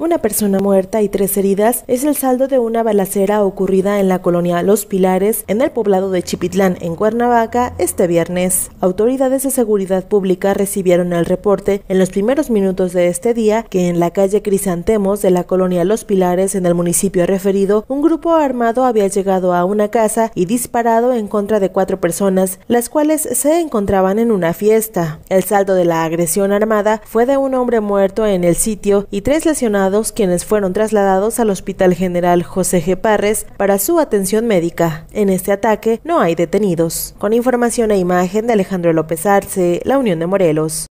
Una persona muerta y tres heridas es el saldo de una balacera ocurrida en la colonia Los Pilares, en el poblado de Chipitlán, en Cuernavaca, este viernes. Autoridades de seguridad pública recibieron el reporte en los primeros minutos de este día que en la calle Crisantemos de la colonia Los Pilares, en el municipio referido, un grupo armado había llegado a una casa y disparado en contra de cuatro personas, las cuales se encontraban en una fiesta. El saldo de la agresión armada fue de un hombre muerto en el sitio y tres lesionados quienes fueron trasladados al Hospital General José G. Parres para su atención médica. En este ataque no hay detenidos. Con información e imagen de Alejandro López Arce, La Unión de Morelos.